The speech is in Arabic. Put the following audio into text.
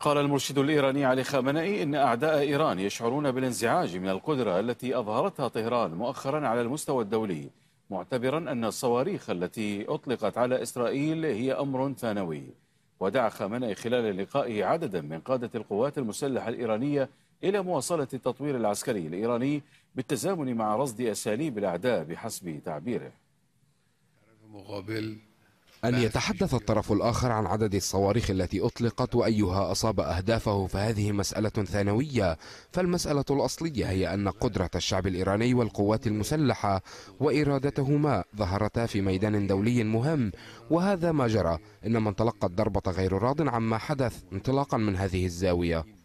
قال المرشد الإيراني علي خامنئي إن أعداء إيران يشعرون بالانزعاج من القدرة التي أظهرتها طهران مؤخرا على المستوى الدولي معتبرا أن الصواريخ التي أطلقت على إسرائيل هي أمر ثانوي ودعا خامنئي خلال لقائه عددا من قادة القوات المسلحة الإيرانية إلى مواصلة التطوير العسكري الإيراني بالتزامن مع رصد أساليب الأعداء بحسب تعبيره مقابل أن يتحدث الطرف الآخر عن عدد الصواريخ التي أطلقت وأيها أصاب أهدافه فهذه مسألة ثانوية فالمسألة الأصلية هي أن قدرة الشعب الإيراني والقوات المسلحة وإرادتهما ظهرتا في ميدان دولي مهم وهذا ما جرى إن من تلقى الضربة غير راض عما حدث انطلاقا من هذه الزاوية